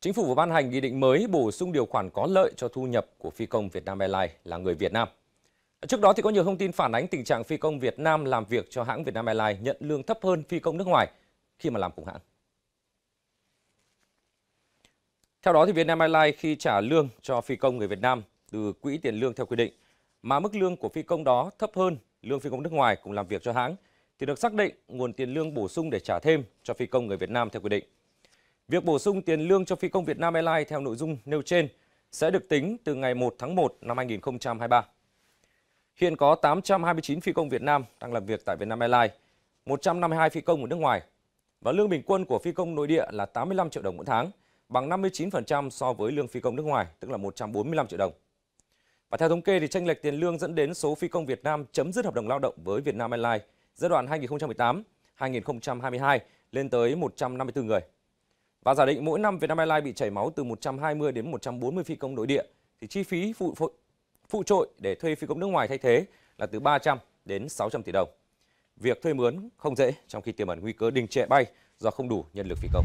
Chính phủ vừa ban hành nghị định mới bổ sung điều khoản có lợi cho thu nhập của phi công Vietnam Airlines là người Việt Nam. Trước đó thì có nhiều thông tin phản ánh tình trạng phi công Việt Nam làm việc cho hãng Vietnam Airlines nhận lương thấp hơn phi công nước ngoài khi mà làm cùng hãng. Theo đó thì Vietnam Airlines khi trả lương cho phi công người Việt Nam từ quỹ tiền lương theo quy định mà mức lương của phi công đó thấp hơn lương phi công nước ngoài cùng làm việc cho hãng thì được xác định nguồn tiền lương bổ sung để trả thêm cho phi công người Việt Nam theo quy định. Việc bổ sung tiền lương cho phi công Việt Nam Airlines theo nội dung nêu trên sẽ được tính từ ngày 1 tháng 1 năm 2023. Hiện có 829 phi công Việt Nam đang làm việc tại Vietnam Airlines, 152 phi công ở nước ngoài và lương bình quân của phi công nội địa là 85 triệu đồng mỗi tháng, bằng 59% so với lương phi công nước ngoài, tức là 145 triệu đồng. Và theo thống kê thì tranh lệch tiền lương dẫn đến số phi công Việt Nam chấm dứt hợp đồng lao động với Vietnam Airlines giai đoạn 2018-2022 lên tới 154 người và giả định mỗi năm Vietnam Airlines bị chảy máu từ 120 đến 140 phi công nội địa thì chi phí phụ phụ, phụ trội để thuê phi công nước ngoài thay thế là từ 300 đến 600 tỷ đồng. Việc thuê mướn không dễ trong khi tiềm ẩn nguy cơ đình trệ bay do không đủ nhân lực phi công.